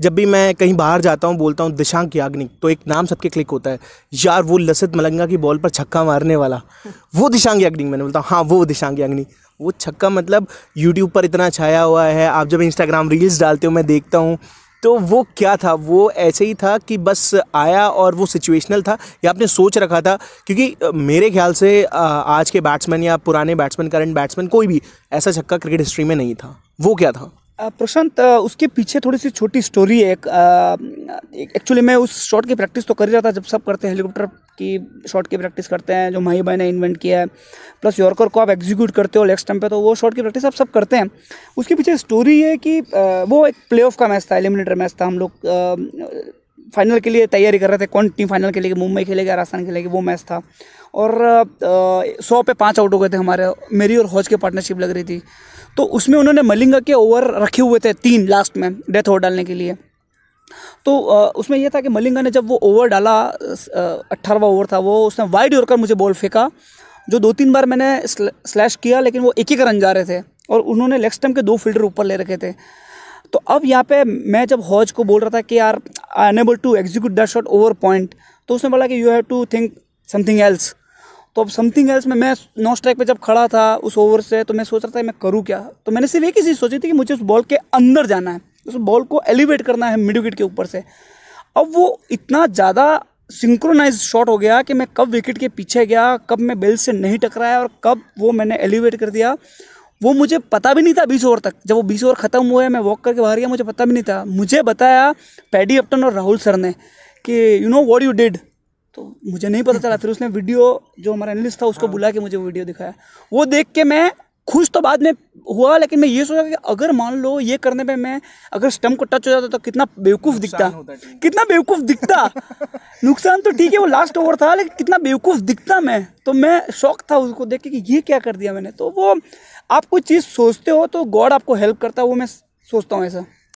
जब भी मैं कहीं बाहर जाता हूँ बोलता हूँ दिशांक याग्निक तो एक नाम सबके क्लिक होता है यार वो लसित मलंगा की बॉल पर छक्का मारने वाला वो दिशांक याग्निक मैंने बोलता हूँ हाँ वो दिशांक याग्निक वो छक्का मतलब यूट्यूब पर इतना छाया हुआ है आप जब इंस्टाग्राम रील्स डालते हो मैं देखता हूँ तो वो क्या था वो ऐसे ही था कि बस आया और वो सिचुएशनल था या आपने सोच रखा था क्योंकि मेरे ख्याल से आज के बैट्समैन या पुराने बैट्समैन करंट बैट्समैन कोई भी ऐसा छक्का क्रिकेट हिस्ट्री में नहीं था वो क्या था प्रशांत उसके पीछे थोड़ी सी छोटी स्टोरी है एक एक्चुअली मैं उस शॉट की प्रैक्टिस तो कर ही रहा था जब सब करते हैं हेलीकॉप्टर की शॉट की प्रैक्टिस करते हैं जो माही भाई ने इन्वेंट किया है प्लस यॉर्कर को आप एग्जीक्यूट करते हो नेक्स्ट टाइम पे तो वो शॉट की प्रैक्टिस आप सब करते हैं उसके पीछे स्टोरी है कि वो एक प्ले का मैच था एलिमिनेटर मैच था हम लोग फाइनल के लिए तैयारी कर रहे थे कौन टीम फाइनल खेलेगी मुंबई खेलेगी राजस्थान खेलेगी वो मैच था और सौ पे पाँच आउट हो गए थे हमारे मेरी और हौज के पार्टनरशिप लग रही थी तो उसमें उन्होंने मलिंगा के ओवर रखे हुए थे तीन लास्ट में डेथ ओवर डालने के लिए तो उसमें यह था कि मलिंगा ने जब वो ओवर डाला अट्ठारहवा ओवर था वो उसने वाइड कर मुझे बॉल फेंका जो दो तीन बार मैंने स्लैश किया लेकिन वो एक ही रन जा रहे थे और उन्होंने लेग स्टम्प के दो फील्डर ऊपर ले रखे थे तो अब यहाँ पे मैं जब हॉज को बोल रहा था कि यार I unable to execute that shot over point तो उसने बोला कि you have to think something else तो अब समथिंग एल्स में मैं नो स्ट्राइक पे जब खड़ा था उस ओवर से तो मैं सोच रहा था मैं करूँ क्या तो मैंने सिर्फ एक ही चीज़ सोची थी कि मुझे उस बॉल के अंदर जाना है उस बॉल को एलिवेट करना है मिड विकेट के ऊपर से अब वो इतना ज़्यादा सिंक्रोनाइज शॉट हो गया कि मैं कब विकेट के पीछे गया कब मैं बेल से नहीं टकराया और कब वो मैंने एलिवेट कर दिया वो मुझे पता भी नहीं था बीस ओवर तक जब वो बीस ओवर ख़त्म हुए मैं वॉक करके बाहर गया मुझे पता भी नहीं था मुझे बताया पैडी अपटन और राहुल सर ने कि you know what you did तो मुझे नहीं पता चला फिर उसने वीडियो जो हमारा एनलिस्ट था उसको हाँ। बुला के मुझे वीडियो दिखाया वो देख के मैं खुश तो बाद में हुआ लेकिन मैं ये सोचा कि अगर मान लो ये करने पे मैं अगर स्टम्प को टच हो जाता तो कितना बेवकूफ़ दिखता कितना बेवकूफ़ दिखता नुकसान तो ठीक है वो लास्ट ओवर था लेकिन कितना बेवकूफ़ दिखता मैं तो मैं शौक था उसको देख के कि ये क्या कर दिया मैंने तो वो आप कोई चीज़ सोचते हो तो गॉड आपको हेल्प करता है वो मैं सोचता हूँ ऐसा